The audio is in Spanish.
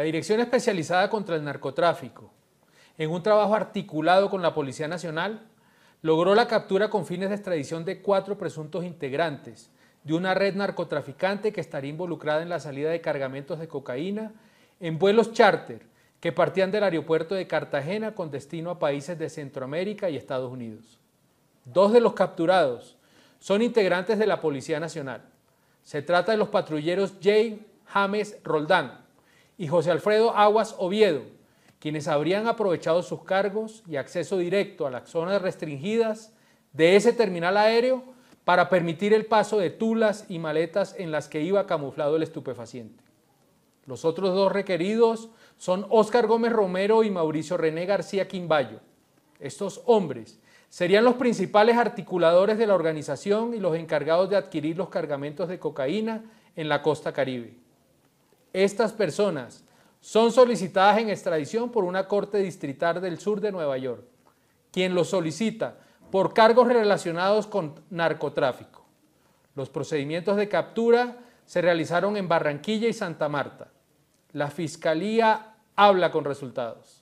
La Dirección Especializada contra el Narcotráfico, en un trabajo articulado con la Policía Nacional, logró la captura con fines de extradición de cuatro presuntos integrantes de una red narcotraficante que estaría involucrada en la salida de cargamentos de cocaína en vuelos charter que partían del aeropuerto de Cartagena con destino a países de Centroamérica y Estados Unidos. Dos de los capturados son integrantes de la Policía Nacional. Se trata de los patrulleros Jane James Roldán, y José Alfredo Aguas Oviedo, quienes habrían aprovechado sus cargos y acceso directo a las zonas restringidas de ese terminal aéreo para permitir el paso de tulas y maletas en las que iba camuflado el estupefaciente. Los otros dos requeridos son Óscar Gómez Romero y Mauricio René García Quimbayo. Estos hombres serían los principales articuladores de la organización y los encargados de adquirir los cargamentos de cocaína en la costa caribe. Estas personas son solicitadas en extradición por una corte distrital del sur de Nueva York, quien los solicita por cargos relacionados con narcotráfico. Los procedimientos de captura se realizaron en Barranquilla y Santa Marta. La Fiscalía habla con resultados.